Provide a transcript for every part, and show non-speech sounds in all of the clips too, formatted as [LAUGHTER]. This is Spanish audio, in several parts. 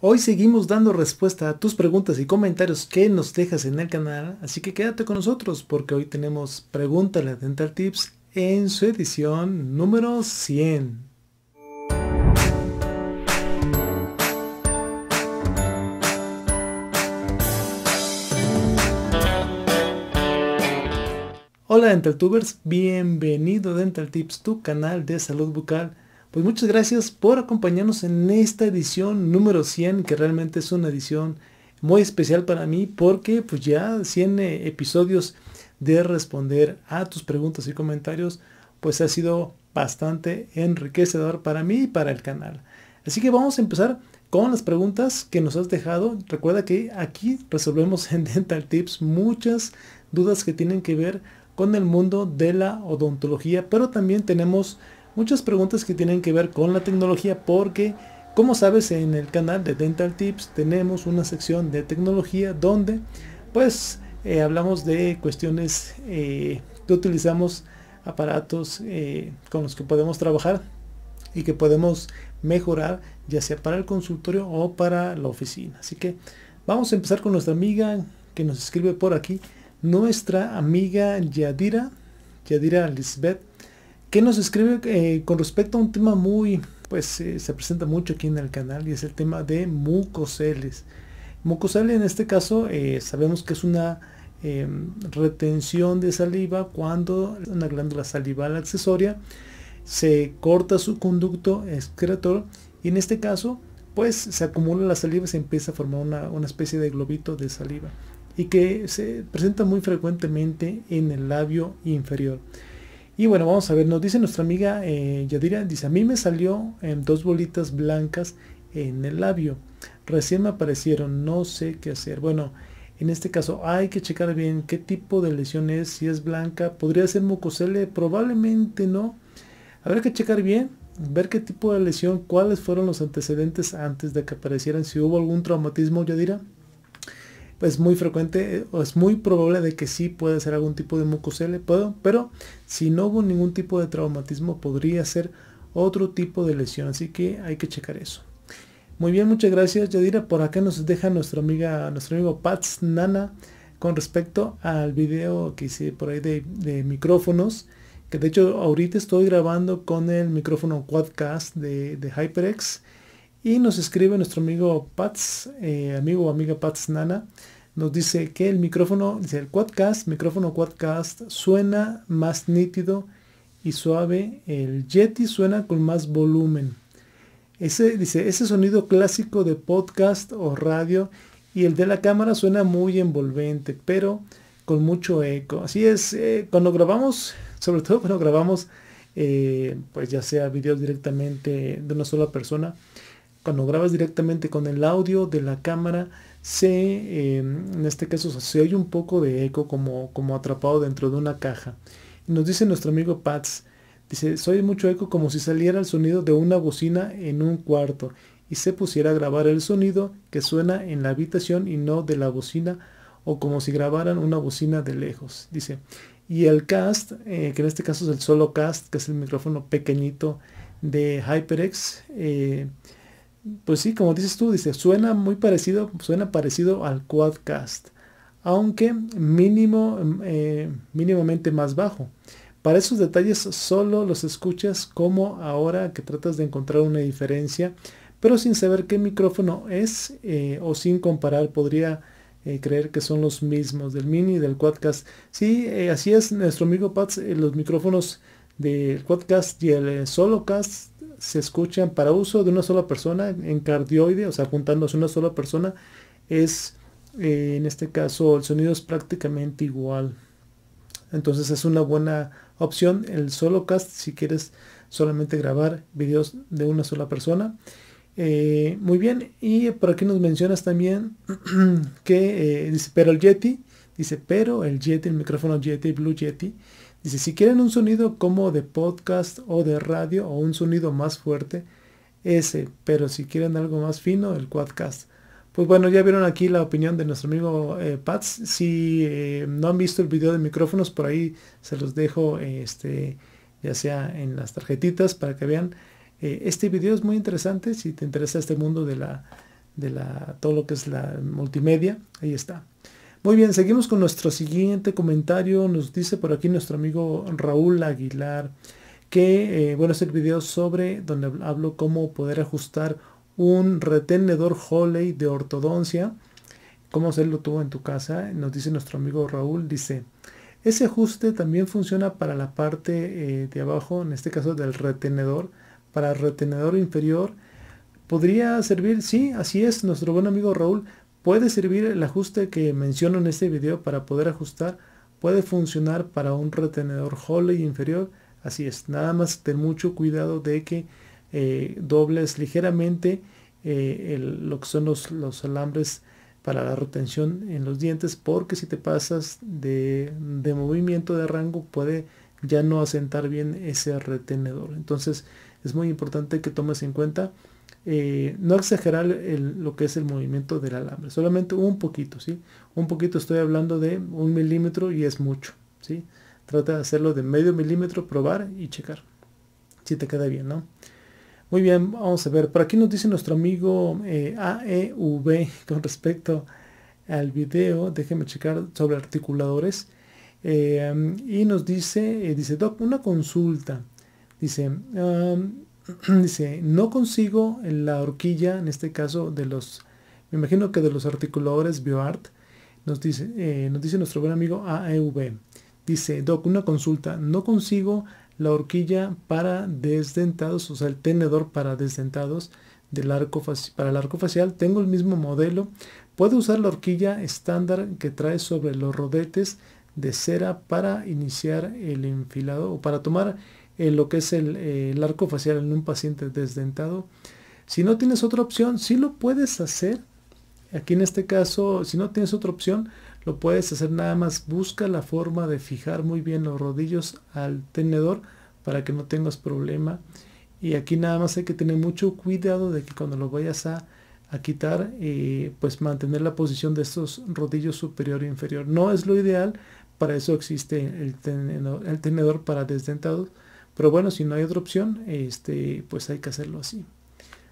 Hoy seguimos dando respuesta a tus preguntas y comentarios que nos dejas en el canal, así que quédate con nosotros porque hoy tenemos Pregúntale a Dental Tips en su edición número 100. Hola DentalTubers, bienvenido a Dental Tips, tu canal de salud bucal. Pues muchas gracias por acompañarnos en esta edición número 100, que realmente es una edición muy especial para mí porque pues ya 100 eh, episodios de responder a tus preguntas y comentarios pues ha sido bastante enriquecedor para mí y para el canal. Así que vamos a empezar con las preguntas que nos has dejado. Recuerda que aquí resolvemos [LAUGHS] en Dental Tips muchas dudas que tienen que ver con el mundo de la odontología, pero también tenemos muchas preguntas que tienen que ver con la tecnología porque, como sabes, en el canal de Dental Tips tenemos una sección de tecnología donde pues eh, hablamos de cuestiones eh, que utilizamos aparatos eh, con los que podemos trabajar y que podemos mejorar ya sea para el consultorio o para la oficina. Así que vamos a empezar con nuestra amiga que nos escribe por aquí, nuestra amiga Yadira, Yadira Lisbeth ¿Qué nos escribe eh, con respecto a un tema muy, pues eh, se presenta mucho aquí en el canal y es el tema de mucoseles. Mucoceles en este caso eh, sabemos que es una em, retención de saliva cuando una glándula salival accesoria se corta su conducto excretor y en este caso pues se acumula la saliva y se empieza a formar una especie de globito de saliva y que se presenta muy frecuentemente en el labio inferior. Y bueno, vamos a ver, nos dice nuestra amiga eh, Yadira, dice, a mí me salió en dos bolitas blancas en el labio. Recién me aparecieron, no sé qué hacer. Bueno, en este caso hay que checar bien qué tipo de lesión es, si es blanca, podría ser mucosele, probablemente no. Habrá que checar bien, ver qué tipo de lesión, cuáles fueron los antecedentes antes de que aparecieran, si hubo algún traumatismo, Yadira es muy frecuente o es muy probable de que sí pueda ser algún tipo de mucosele, pero si no hubo ningún tipo de traumatismo podría ser otro tipo de lesión, así que hay que checar eso. Muy bien, muchas gracias Yadira. Por acá nos deja nuestra amiga, nuestro amigo Pats Nana con respecto al video que hice por ahí de, micrófonos. Que de hecho ahorita estoy grabando con el micrófono Quadcast de, HyperX. Y nos escribe nuestro amigo Pats, eh, amigo o amiga Pats Nana, nos dice que el micrófono, dice el quadcast, micrófono quadcast suena más nítido y suave, el Yeti suena con más volumen. Ese, dice, ese sonido clásico de podcast o radio y el de la cámara suena muy envolvente, pero con mucho eco. Así es, eh, cuando grabamos, [LAUGHS] sobre todo cuando grabamos, eh, pues ya sea videos directamente de una sola persona, cuando grabas directamente con el audio de la cámara, se, em, en este caso, se oye un poco de eco como, como atrapado dentro de una caja. Nos dice nuestro amigo Pats, dice, oye mucho eco como si saliera el sonido de una bocina en un cuarto y se pusiera a grabar el sonido que suena en la habitación y no de la bocina o como si grabaran una bocina de lejos. Dice, y el cast, eh, que en este caso es el solo cast, que es el micrófono pequeñito de HyperX, eh, pues sí, como dices tú, dice, suena muy parecido, suena parecido al quadcast, aunque mínimo, eh, mínimamente más bajo. Para esos detalles solo los escuchas como ahora que tratas de encontrar una diferencia, pero sin saber qué micrófono es eh, o sin comparar podría eh, creer que son los mismos del mini y del quadcast. Sí, así es nuestro amigo Pats, los micrófonos del quadcast y el solocast se escuchan para uso de una sola persona en cardioide, o sea, juntándose una sola persona, es eh, en este caso el sonido es prácticamente igual. Entonces es una buena opción el solo cast si quieres solamente grabar videos de una sola persona. Eh, muy bien, y por aquí nos mencionas también [CLEARS THROAT] que, eh, pero el Yeti Dice, pero el Yeti, el micrófono Yeti, Blue Yeti, dice, si quieren un sonido como de podcast o de radio o un sonido más fuerte, ese, pero si quieren algo más fino, el Quadcast. Pues bueno, ya vieron aquí la opinión de nuestro amigo eh, Pats. Si eh, no han visto el video de micrófonos, por ahí se los dejo, este, ya sea en las tarjetitas para que vean. Eh, este video es muy interesante si te interesa este mundo de la, de la, todo lo que es la multimedia. Ahí está. Muy bien, seguimos con nuestro siguiente comentario. Nos dice por aquí nuestro amigo Raúl Aguilar que, eh, bueno, es el video sobre donde hablo cómo poder ajustar un retenedor Holley de ortodoncia. Cómo hacerlo tú en tu casa. Nos dice nuestro amigo Raúl, dice, ese ajuste también funciona para la parte eh, de abajo, en este caso del retenedor, para el retenedor inferior. ¿Podría servir? Sí, así es, nuestro buen amigo Raúl. Puede servir el ajuste que menciono en este video para poder ajustar. Puede funcionar para un retenedor Holley inferior. Así es, nada más ten mucho cuidado de que eh, dobles ligeramente eh, lo que son los, alambres para la retención en los dientes porque si te pasas de, de movimiento de rango puede ya no asentar bien ese retenedor. Entonces es muy importante que tomes en cuenta eh, no exagerar lo que es el movimiento del alambre, solamente un poquito, ¿sí? Un poquito estoy hablando de un milímetro y es mucho, ¿sí? Trata de hacerlo de medio milímetro, probar y checar si te queda bien, ¿no? Muy bien, vamos a ver. Por aquí nos dice nuestro amigo eh, AEV [LAUGHS] con respecto al video. Déjeme checar sobre articuladores. Eh, y nos dice, eh, dice, Doc, una consulta. Dice, [CLEARS THROAT] dice, no consigo la horquilla, en este caso de los, me imagino que de los articuladores BioArt, nos dice, eh, nos dice nuestro buen amigo AEV. Dice, Doc, una consulta, no consigo la horquilla para desdentados, o sea, el tenedor para desdentados del arco para el arco facial. Tengo el mismo modelo. Puedo usar la horquilla estándar que trae sobre los rodetes de cera para iniciar el enfilado o para tomar en lo que es eh, el, arco facial en un paciente desdentado. Si no tienes otra opción, si lo puedes hacer. Aquí en este caso, si no tienes otra opción, lo puedes hacer nada más. Busca la forma de fijar muy bien los rodillos al tenedor para que no tengas problema. Y aquí nada más hay que tener mucho cuidado de que cuando lo vayas a, quitar, eh, pues mantener la posición de estos rodillos superior e inferior. No es lo ideal, para eso existe el tenedor, el tenedor para desdentados pero bueno, si no hay otra opción, este, pues hay que hacerlo así.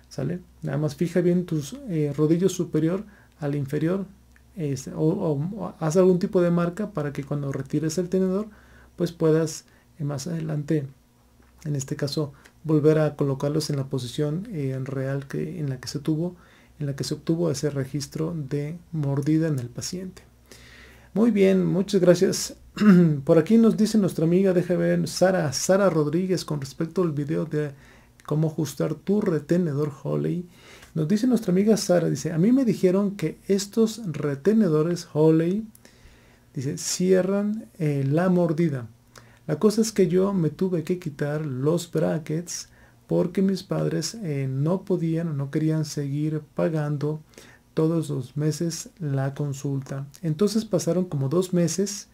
¿Sale? Nada más fija bien tus eh, rodillos superior al inferior. Este, o, haz algún tipo de marca para que cuando retires el tenedor, pues puedas eh, más adelante, en este caso, volver a colocarlos en la posición eh, real que, en la que se tuvo, en la que se obtuvo ese registro de mordida en el paciente. Muy bien, muchas gracias [CLEARS THROAT] Por aquí nos dice nuestra amiga, deja ver, Sara, Sara Rodríguez, con respecto al video de cómo ajustar tu retenedor Holley. Nos dice nuestra amiga Sara, dice, a mí me dijeron que estos retenedores Holley, dice, cierran eh, la mordida. La cosa es que yo me tuve que quitar los brackets porque mis padres eh, no podían, no querían seguir pagando todos los meses la consulta. Entonces pasaron como dos meses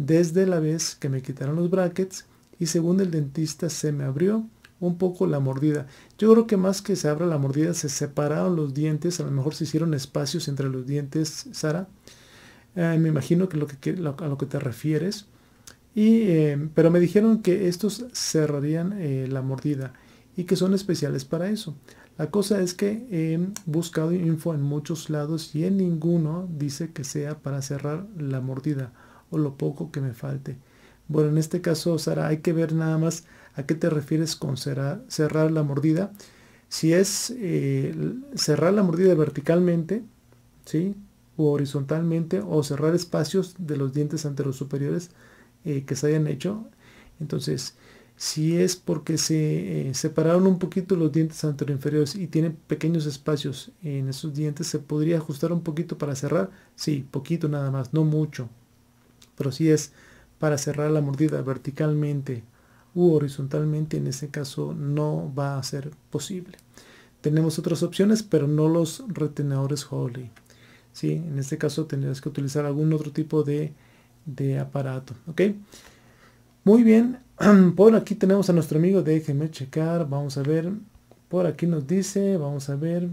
desde la vez que me quitaron los brackets y según el dentista se me abrió un poco la mordida. Yo creo que más que se abra la mordida, se separaron los dientes, a lo mejor se hicieron espacios entre los dientes, Sara. Eh, me imagino que, a lo que te refieres. Eh, pero me dijeron que estos cerrarían eh, la mordida y que son especiales para eso. La cosa es que he buscado info en muchos lados y en ninguno dice que sea para cerrar la mordida o lo poco que me falte. Bueno, en este caso, Sara, hay que ver nada más a qué te refieres con cerrar, la mordida. Si es eh, cerrar la mordida verticalmente, ¿sí? O horizontalmente, o cerrar espacios de los dientes anteriores superiores eh, que se hayan hecho. Entonces, si es porque se eh, separaron un poquito los dientes inferiores y tienen pequeños espacios en esos dientes, ¿se podría ajustar un poquito para cerrar? Sí, poquito nada más, no mucho, pero si es para cerrar la mordida verticalmente u horizontalmente, en ese caso no va a ser posible. Tenemos otras opciones, pero no los retenedores holy ¿sí? En este caso tendrías que utilizar algún otro tipo de, aparato. Muy bien, [CLEARS THROAT] por aquí tenemos a nuestro amigo, déjeme checar, vamos a ver, por aquí nos dice, vamos a ver,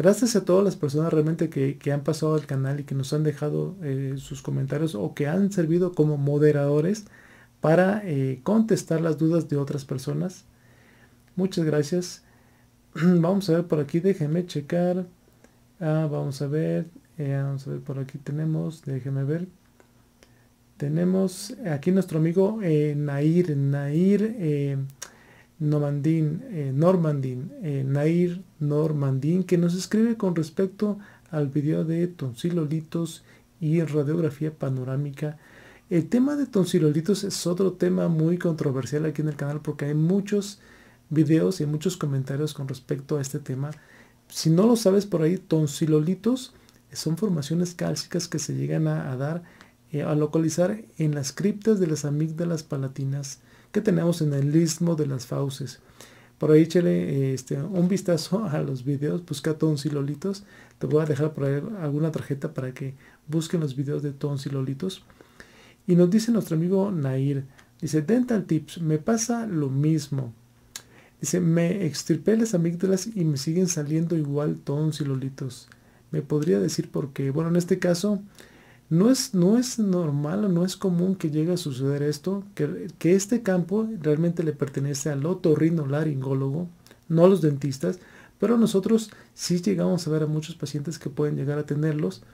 Gracias a todas las personas realmente que, han pasado al canal y que nos han dejado eh, sus comentarios o que han servido como moderadores para eh, contestar las dudas de otras personas. Muchas gracias. [CLEARS THROAT] vamos a ver por aquí, déjenme checar. Ah, vamos a ver, eh, vamos a ver por aquí tenemos, déjenme ver. Tenemos aquí nuestro amigo Nair, Nair. Normandin, eh, Normandin, eh, Nair Normandin, que nos escribe con respecto al video de tonsilolitos y radiografía panorámica. El tema de tonsilolitos es otro tema muy controversial aquí en el canal porque hay muchos videos y muchos comentarios con respecto a este tema. Si no lo sabes por ahí, tonsilolitos son formaciones cálcicas que se llegan a dar eh, a localizar en las criptas de las amígdalas palatinas que tenemos en el istmo de las fauces. Por ahí échale eh, este, un vistazo [LAUGHS] a los videos, busca lolitos Te voy a dejar por ahí alguna tarjeta para que busquen los videos de Tonsilolitos. Y nos dice nuestro amigo Nair, dice, Dental Tips, me pasa lo mismo. Dice, me extirpé las amígdalas y me siguen saliendo igual tons y lolitos. ¿Me podría decir por qué? Bueno, en este caso, no es, no es normal o no es común que llegue a suceder esto, que, que este campo realmente le pertenece al otorrinolaringólogo, no a los dentistas, pero nosotros sí llegamos a ver a muchos pacientes que pueden llegar a tenerlos,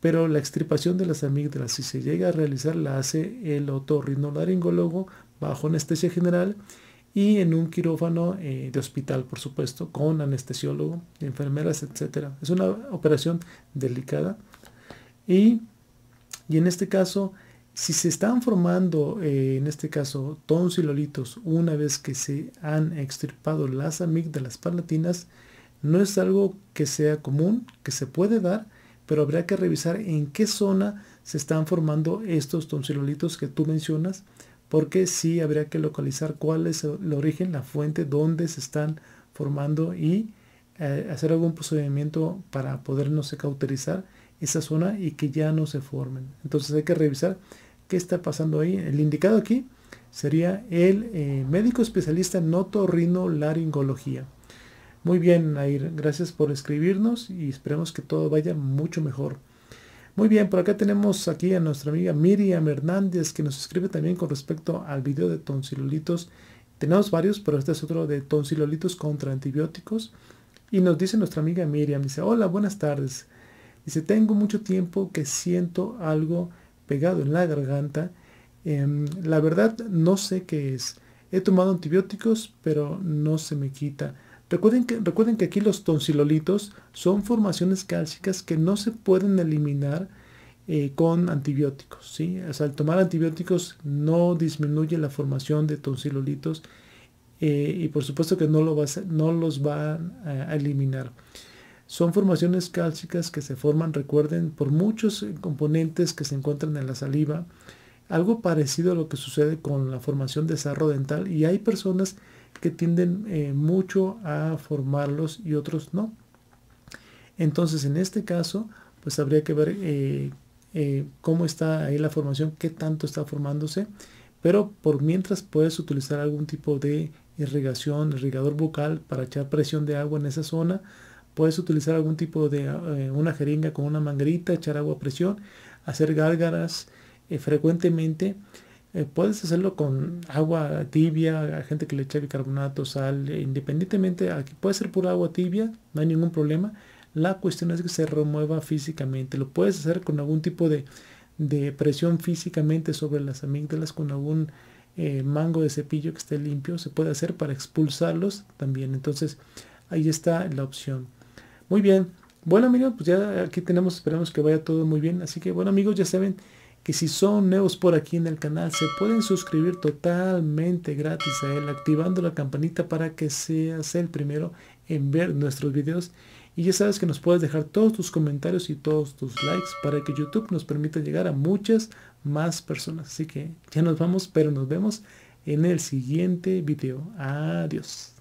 pero la extirpación de las amígdalas, si se llega a realizar, la hace el otorrinolaringólogo bajo anestesia general y en un quirófano eh, de hospital, por supuesto, con anestesiólogo, enfermeras, etc. Es una operación delicada y y en este caso, si se están formando, eh, en este caso, tonsilolitos una vez que se han extirpado las las palatinas, no es algo que sea común, que se puede dar, pero habría que revisar en qué zona se están formando estos tonsilolitos que tú mencionas, porque sí habría que localizar cuál es el origen, la fuente, dónde se están formando y eh, hacer algún procedimiento para podernos cauterizar esa zona y que ya no se formen. Entonces hay que revisar qué está pasando ahí. El indicado aquí sería el eh, médico especialista en laringología. Muy bien, Nair, gracias por escribirnos y esperemos que todo vaya mucho mejor. Muy bien, por acá tenemos aquí a nuestra amiga Miriam Hernández que nos escribe también con respecto al video de tonsilolitos. Tenemos varios, pero este es otro de tonsilolitos contra antibióticos. Y nos dice nuestra amiga Miriam, dice, hola, buenas tardes si tengo mucho tiempo que siento algo pegado en la garganta. Em, la verdad no sé qué es. He tomado antibióticos, pero no se me quita. Recuerden que, recuerden que aquí los tonsilolitos son formaciones cálcicas que no se pueden eliminar eh, con antibióticos. ¿sí? al tomar antibióticos no disminuye la formación de tonsilolitos eh, y por supuesto que no, lo va no los va a eliminar. Son formaciones cálcicas que se forman, recuerden, por muchos eh, componentes que se encuentran en la saliva. Algo parecido a lo que sucede con la formación de sarro dental. Y hay personas que tienden eh, mucho a formarlos y otros no. Entonces, en este caso, pues habría que ver eh, cómo está ahí la formación, qué tanto está formándose. Pero por mientras puedes utilizar algún tipo de irrigación, irrigador bucal para echar presión de agua en esa zona Puedes utilizar algún tipo de eh, una jeringa con una manguerita, echar agua a presión, hacer gárgaras eh, frecuentemente. Eh, puedes hacerlo con agua tibia, a gente que le echa bicarbonato, sal, independientemente, aquí puede ser pura agua tibia, no hay ningún problema. La cuestión es que se remueva físicamente. Lo puedes hacer con algún tipo de, presión físicamente sobre las amígdalas, con algún mango de cepillo que esté limpio. Se puede hacer para expulsarlos también. Entonces, ahí está la opción. Muy bien. Bueno amigos, pues ya aquí tenemos, esperamos que vaya todo muy bien. Así que bueno amigos, ya saben que si son nuevos por aquí en el canal, se pueden suscribir totalmente gratis a él, activando la campanita para que seas el primero en ver nuestros videos. Y ya sabes que nos puedes dejar todos tus comentarios y todos tus likes para que YouTube nos permita llegar a muchas más personas. Así que ya nos vamos, pero nos vemos en el siguiente video. Adiós.